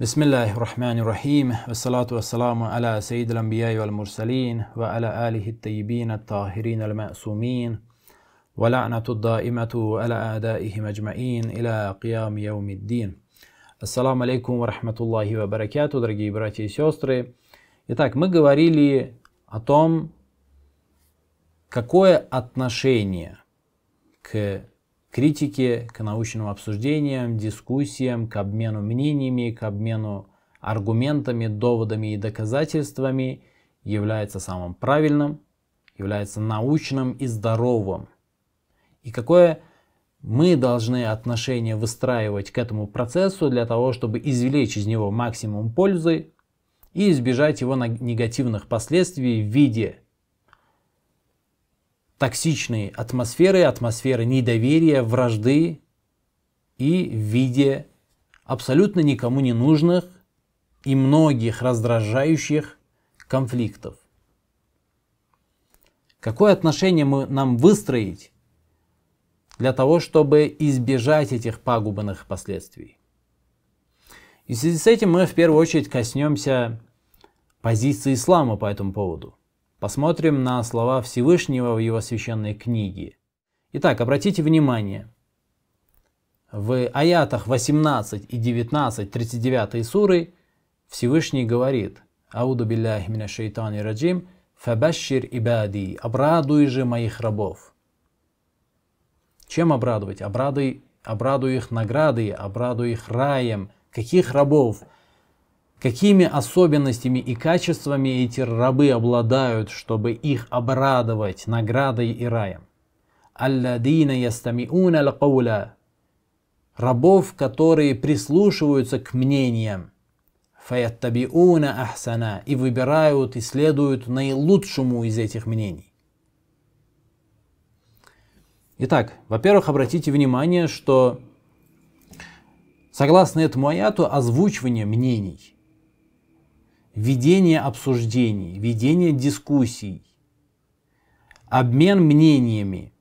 بسم الله الرحمن الرحيم والصلاة والسلام على سيد الأنبياء والمرسلين وعلى آله الطيبين الطاهرين المأسومين ولعنة الدائمة على أعدائهم أجمعين إلى قيام يوم الدين السلام عليكم ورحمة الله وبركاته дорогие братья и сестры Итак, мы говорили о том, какое отношение к критике, к научным обсуждениям, дискуссиям, к обмену мнениями, к обмену аргументами, доводами и доказательствами является самым правильным, является научным и здоровым. И какое мы должны отношение выстраивать к этому процессу для того, чтобы извлечь из него максимум пользы и избежать его негативных последствий в виде токсичной атмосферы, атмосферы недоверия, вражды и в виде абсолютно никому не нужных и многих раздражающих конфликтов. Какое отношение мы, нам выстроить для того, чтобы избежать этих пагубных последствий? И в связи с этим мы в первую очередь коснемся позиции ислама по этому поводу – Посмотрим на слова Всевышнего в его священной книге. Итак, обратите внимание. В аятах 18 и 19 39 суры Всевышний говорит «Ауду билляхи мина шейтани раджим, фабашшир ибади, обрадуй же моих рабов». Чем обрадовать? Обрадуй, обрадуй их наградой, обрадуй их раем. Каких рабов? Какими особенностями и качествами эти рабы обладают, чтобы их обрадовать наградой и раем? «Алладина ястамиуна лакауля» Рабов, которые прислушиваются к мнениям. «Фаяттабиуна ахсана» и выбирают и следуют наилучшему из этих мнений. Итак, во-первых, обратите внимание, что согласно этому аяту озвучивание мнений ведение обсуждений, ведение дискуссий, обмен мнениями,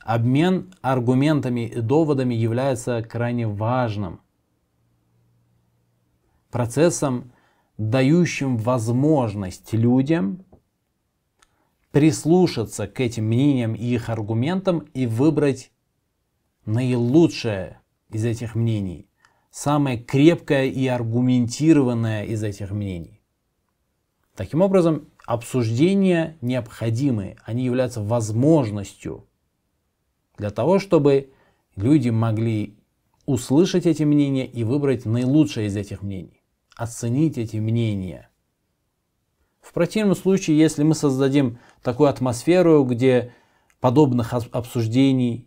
обмен аргументами и доводами является крайне важным процессом, дающим возможность людям прислушаться к этим мнениям и их аргументам и выбрать наилучшее из этих мнений самое крепкое и аргументированное из этих мнений. Таким образом, обсуждения необходимы, они являются возможностью для того, чтобы люди могли услышать эти мнения и выбрать наилучшее из этих мнений, оценить эти мнения. В противном случае, если мы создадим такую атмосферу, где подобных обсуждений,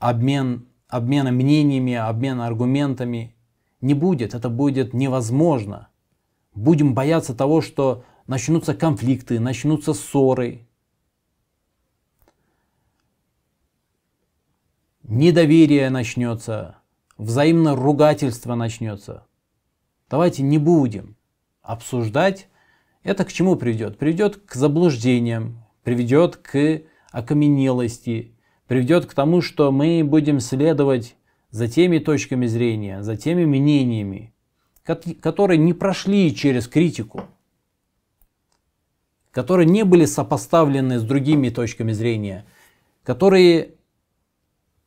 обмен обмена мнениями, обмена аргументами не будет, это будет невозможно. Будем бояться того, что начнутся конфликты, начнутся ссоры. Недоверие начнется, взаимное ругательство начнется. Давайте не будем обсуждать. Это к чему приведет? Приведет к заблуждениям, приведет к окаменелости, приведет к тому, что мы будем следовать за теми точками зрения, за теми мнениями, которые не прошли через критику, которые не были сопоставлены с другими точками зрения, которые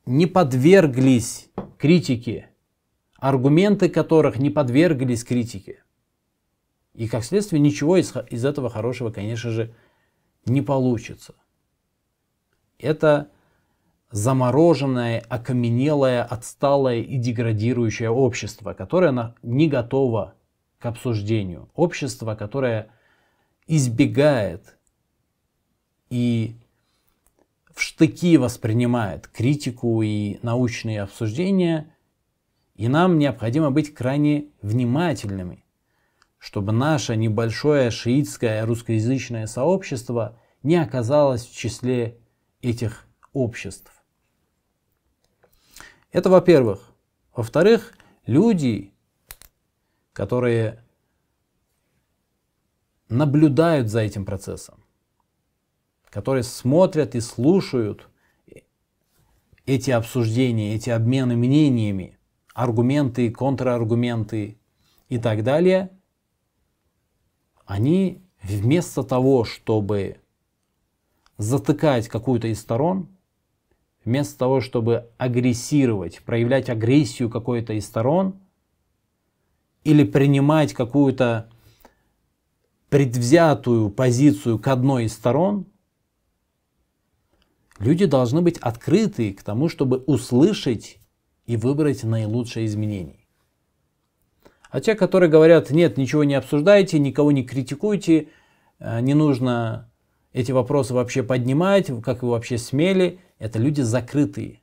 не подверглись критике, аргументы которых не подверглись критике. И как следствие ничего из, из этого хорошего, конечно же, не получится. Это замороженное, окаменелое, отсталое и деградирующее общество, которое не готово к обсуждению. Общество, которое избегает и в штыки воспринимает критику и научные обсуждения. И нам необходимо быть крайне внимательными, чтобы наше небольшое шиитское русскоязычное сообщество не оказалось в числе этих обществ. Это во-первых. Во-вторых, люди, которые наблюдают за этим процессом, которые смотрят и слушают эти обсуждения, эти обмены мнениями, аргументы, контраргументы и так далее, они вместо того, чтобы затыкать какую-то из сторон, вместо того, чтобы агрессировать, проявлять агрессию какой-то из сторон, или принимать какую-то предвзятую позицию к одной из сторон, люди должны быть открыты к тому, чтобы услышать и выбрать наилучшие изменения. А те, которые говорят, нет, ничего не обсуждайте, никого не критикуйте, э, не нужно эти вопросы вообще поднимать, как вы вообще смели – это люди закрытые,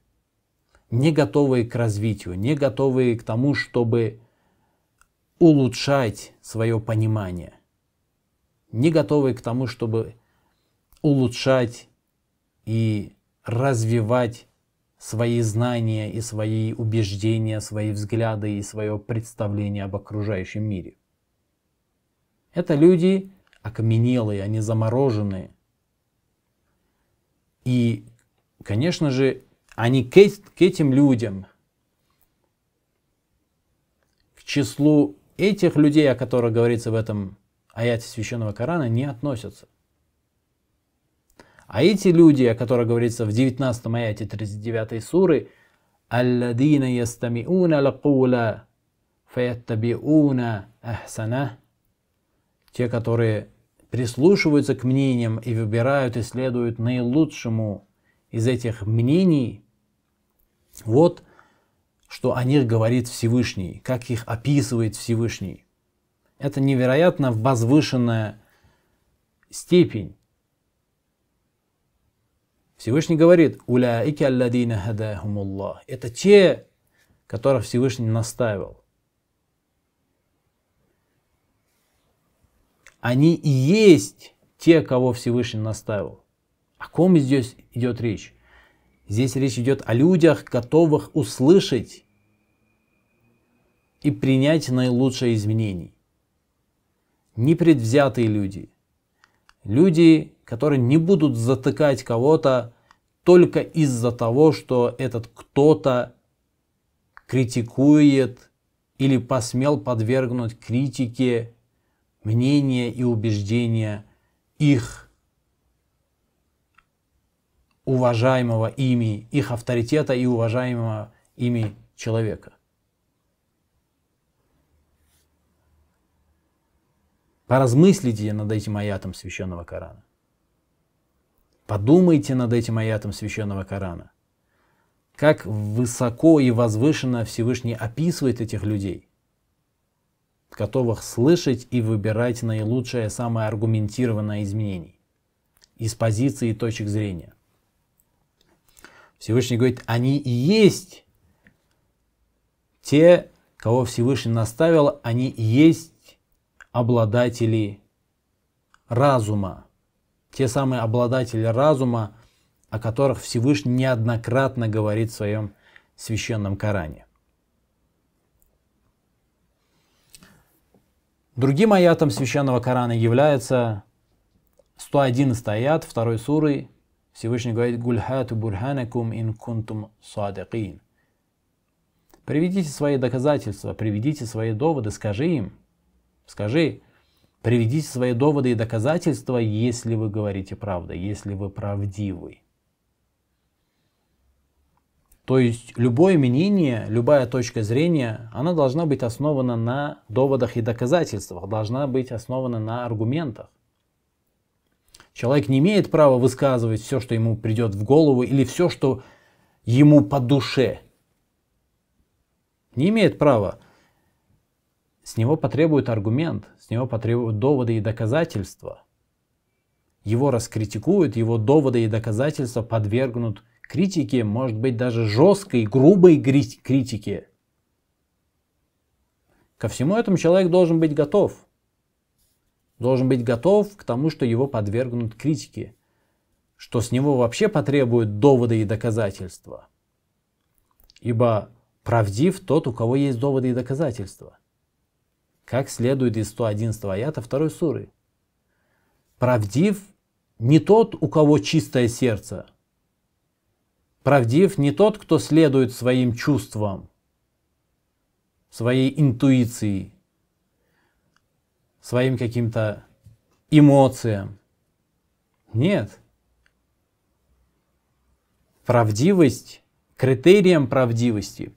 не готовые к развитию, не готовые к тому, чтобы улучшать свое понимание, не готовые к тому, чтобы улучшать и развивать свои знания и свои убеждения, свои взгляды и свое представление об окружающем мире. Это люди окаменелые, они замороженные. И конечно же, они к, к этим людям, к числу этих людей, о которых говорится в этом аяте Священного Корана, не относятся. А эти люди, о которых говорится в 19 аяте 39 суры, «Алладина ястамиуна лакула фаяттабиуна ахсана» те, которые прислушиваются к мнениям и выбирают и следуют наилучшему из этих мнений, вот что о них говорит Всевышний, как их описывает Всевышний. Это невероятно возвышенная степень. Всевышний говорит, «Уляики алладина хадахумуллах». Это те, которых Всевышний наставил. Они и есть те, кого Всевышний наставил. О ком здесь идет речь? Здесь речь идет о людях, готовых услышать и принять наилучшие изменения, мнений. Непредвзятые люди. Люди, которые не будут затыкать кого-то только из-за того, что этот кто-то критикует или посмел подвергнуть критике мнение и убеждения их уважаемого ими, их авторитета и уважаемого ими человека. Поразмыслите над этим аятом священного Корана. Подумайте над этим аятом священного Корана. Как высоко и возвышенно Всевышний описывает этих людей, готовых слышать и выбирать наилучшее, самое аргументированное изменений из позиции и точек зрения. Всевышний говорит, они и есть те, кого Всевышний наставил, они и есть обладатели разума. Те самые обладатели разума, о которых Всевышний неоднократно говорит в своем священном Коране. Другим аятом священного Корана является 111 аят 2 суры Всевышний говорит «Гульхату бурханакум ин кунтум садакин». Приведите свои доказательства, приведите свои доводы, скажи им, скажи, приведите свои доводы и доказательства, если вы говорите правду, если вы правдивы. То есть любое мнение, любая точка зрения, она должна быть основана на доводах и доказательствах, должна быть основана на аргументах. Человек не имеет права высказывать все, что ему придет в голову, или все, что ему по душе. Не имеет права. С него потребуют аргумент, с него потребуют доводы и доказательства. Его раскритикуют, его доводы и доказательства подвергнут критике, может быть даже жесткой, грубой критике. Ко всему этому человек должен быть готов – должен быть готов к тому, что его подвергнут критике, что с него вообще потребуют доводы и доказательства. Ибо правдив тот, у кого есть доводы и доказательства. Как следует из 111 аята 2 суры. Правдив не тот, у кого чистое сердце. Правдив не тот, кто следует своим чувствам, своей интуиции, своим каким-то эмоциям. Нет. Правдивость, критерием правдивости,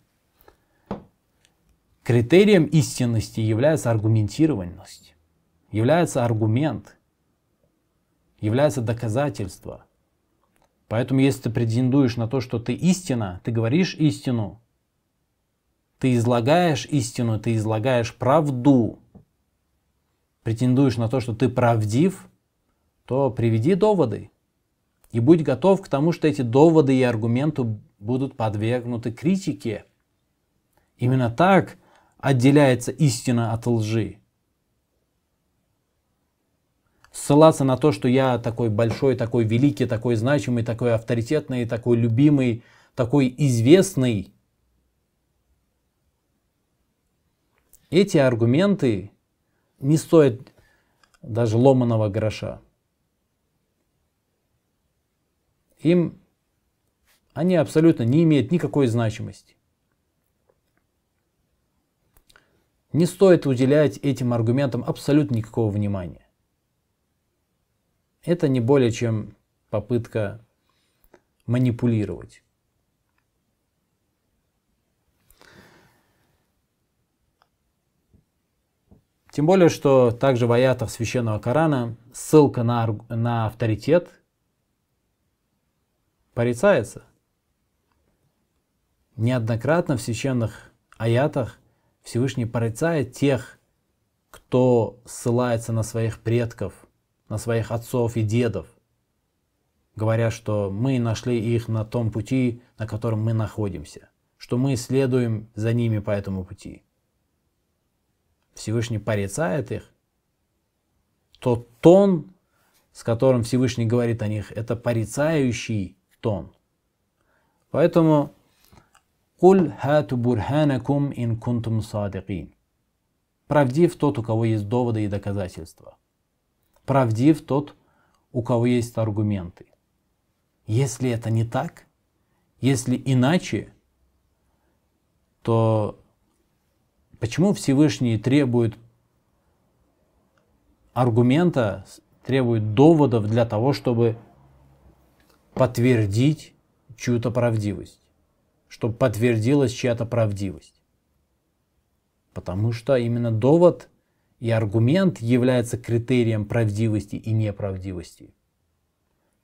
критерием истинности является аргументированность, является аргумент, является доказательство. Поэтому если ты претендуешь на то, что ты истина, ты говоришь истину, ты излагаешь истину, ты излагаешь правду, претендуешь на то, что ты правдив, то приведи доводы. И будь готов к тому, что эти доводы и аргументы будут подвергнуты критике. Именно так отделяется истина от лжи. Ссылаться на то, что я такой большой, такой великий, такой значимый, такой авторитетный, такой любимый, такой известный. Эти аргументы не стоит даже ломаного гроша. Им они абсолютно не имеют никакой значимости. Не стоит уделять этим аргументам абсолютно никакого внимания. Это не более чем попытка манипулировать. Тем более, что также в аятах Священного Корана ссылка на, на авторитет порицается. Неоднократно в священных аятах Всевышний порицает тех, кто ссылается на своих предков, на своих отцов и дедов, говоря, что мы нашли их на том пути, на котором мы находимся, что мы следуем за ними по этому пути – Всевышний порицает их, то тон, с которым Всевышний говорит о них, это порицающий тон. Поэтому «Куль хату бурханакум ин кунтум садикин» Правдив тот, у кого есть доводы и доказательства. Правдив тот, у кого есть аргументы. Если это не так, если иначе, то Почему Всевышний требует аргумента, требует доводов для того, чтобы подтвердить чью-то правдивость, чтобы подтвердилась чья-то правдивость. Потому что именно довод и аргумент является критерием правдивости и неправдивости,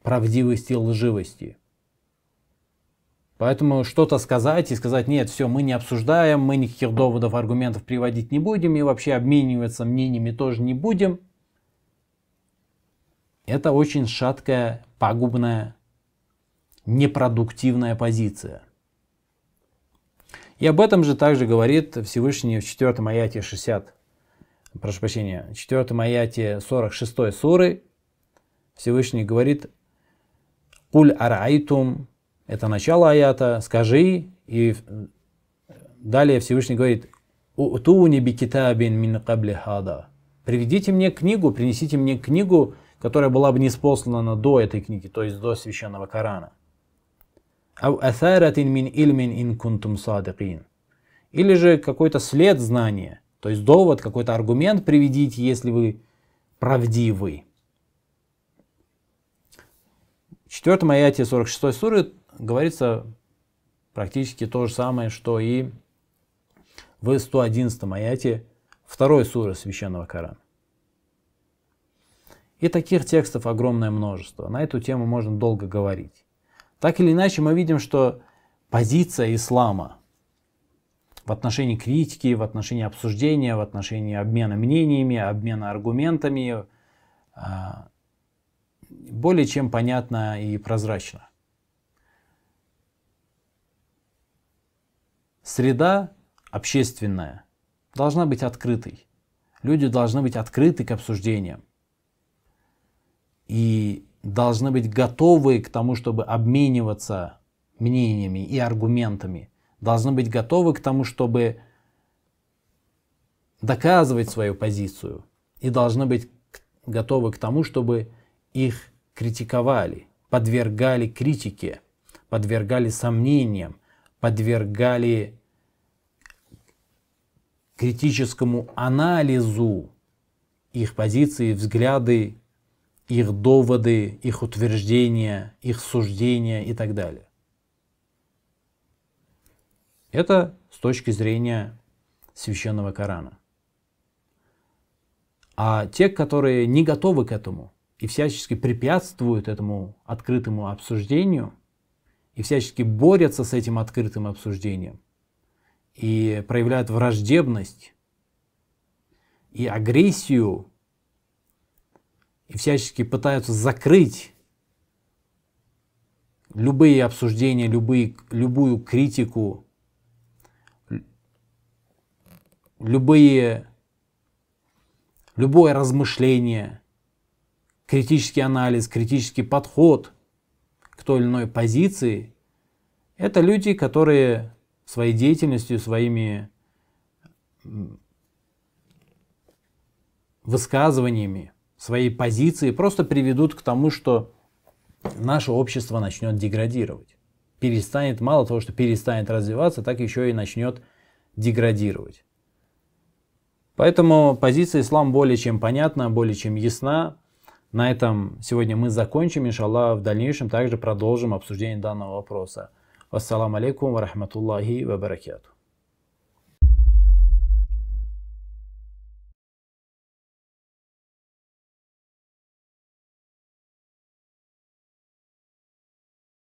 правдивости и лживости – Поэтому что-то сказать и сказать, нет, все, мы не обсуждаем, мы никаких доводов, аргументов приводить не будем и вообще обмениваться мнениями тоже не будем. Это очень шаткая, пагубная, непродуктивная позиция. И об этом же также говорит Всевышний в 4 аяте 60, прошу прощения, 4 аяте 46 суры. Всевышний говорит, «Куль араитум". Это начало аята, скажи, и далее Всевышний говорит, «Утуни бикитабин мин кабли хада». Приведите мне книгу, принесите мне книгу, которая была бы неспослана до этой книги, то есть до священного Корана. асаратин мин ильмин ин кунтум садыкин». Или же какой-то след знания, то есть довод, какой-то аргумент приведите, если вы правдивы. В четвертом аяте 46 суры говорится практически то же самое, что и в 111 аяте второй суры Священного Корана. И таких текстов огромное множество. На эту тему можно долго говорить. Так или иначе, мы видим, что позиция ислама в отношении критики, в отношении обсуждения, в отношении обмена мнениями, обмена аргументами а, более чем понятна и прозрачна. Среда общественная должна быть открытой. Люди должны быть открыты к обсуждениям. И должны быть готовы к тому, чтобы обмениваться мнениями и аргументами. Должны быть готовы к тому, чтобы доказывать свою позицию. И должны быть готовы к тому, чтобы их критиковали, подвергали критике, подвергали сомнениям, подвергали критическому анализу их позиции, взгляды, их доводы, их утверждения, их суждения и так далее. Это с точки зрения священного Корана. А те, которые не готовы к этому и всячески препятствуют этому открытому обсуждению – и всячески борются с этим открытым обсуждением, и проявляют враждебность и агрессию, и всячески пытаются закрыть любые обсуждения, любые, любую критику, любые, любое размышление, критический анализ, критический подход – к той или иной позиции, это люди, которые своей деятельностью, своими высказываниями, своей позицией просто приведут к тому, что наше общество начнет деградировать. Перестанет, мало того, что перестанет развиваться, так еще и начнет деградировать. Поэтому позиция ислам более чем понятна, более чем ясна. На этом сегодня мы закончим. Иншаллах, в дальнейшем также продолжим обсуждение данного вопроса. Ассаламу алейкум ва рахматуллахи ва баракату.